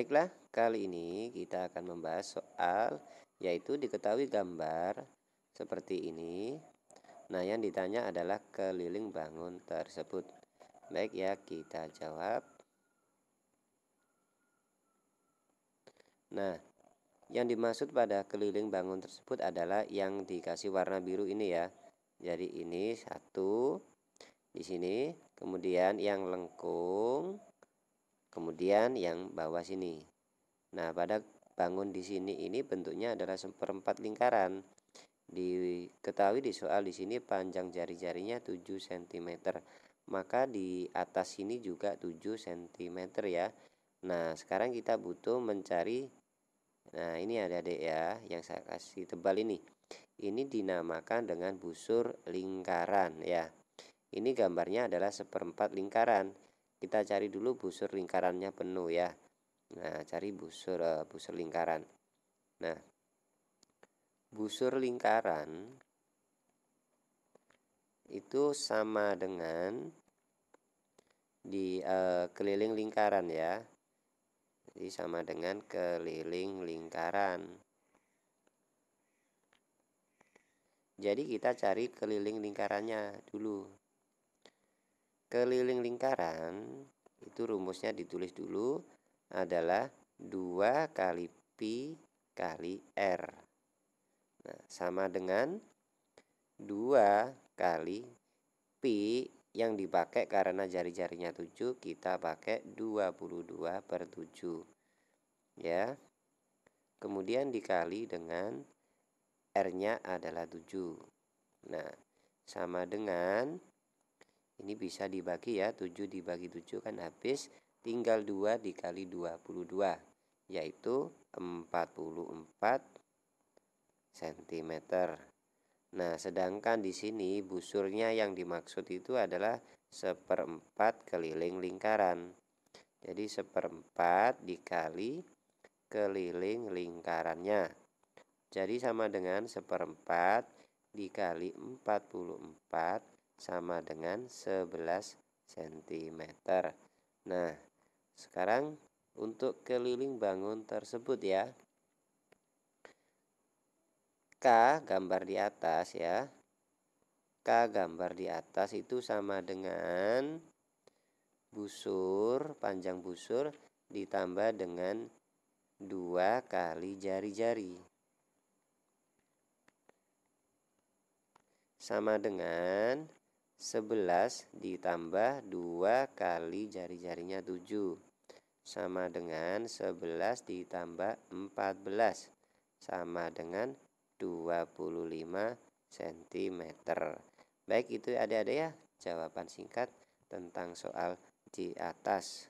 Baiklah, kali ini kita akan membahas soal yaitu diketahui gambar seperti ini. Nah, yang ditanya adalah keliling bangun tersebut. Baik ya, kita jawab. Nah, yang dimaksud pada keliling bangun tersebut adalah yang dikasih warna biru ini ya. Jadi ini satu di sini, kemudian yang lengkung kemudian yang bawah sini nah pada bangun di sini ini bentuknya adalah seperempat lingkaran diketahui di soal di sini panjang jari-jarinya 7 cm maka di atas sini juga 7 cm ya Nah sekarang kita butuh mencari Nah ini ada adik ya yang saya kasih tebal ini Ini dinamakan dengan busur lingkaran ya Ini gambarnya adalah seperempat lingkaran kita cari dulu busur lingkarannya penuh ya nah cari busur uh, busur lingkaran nah busur lingkaran itu sama dengan di uh, keliling lingkaran ya jadi sama dengan keliling lingkaran jadi kita cari keliling lingkarannya dulu keliling lingkaran itu rumusnya ditulis dulu adalah 2 kali pi kali r nah, sama dengan 2 kali pi yang dipakai karena jari-jarinya 7 kita pakai 22 per 7 ya kemudian dikali dengan r nya adalah 7 nah sama dengan ini bisa dibagi ya 7 dibagi 7 kan habis tinggal 2 dikali 22 yaitu 44 cm nah sedangkan di sini busurnya yang dimaksud itu adalah seperempat keliling lingkaran jadi seperempat dikali keliling lingkarannya jadi sama dengan seperempat dikali 44 sama dengan 11 cm. Nah, sekarang untuk keliling bangun tersebut ya. K gambar di atas ya. K gambar di atas itu sama dengan busur, panjang busur ditambah dengan dua kali jari-jari. Sama dengan 11 ditambah 2 kali jari-jarinya 7 sama dengan 11 ditambah 14 sama dengan 25 cm Baik itu ada-ada ya jawaban singkat tentang soal di atas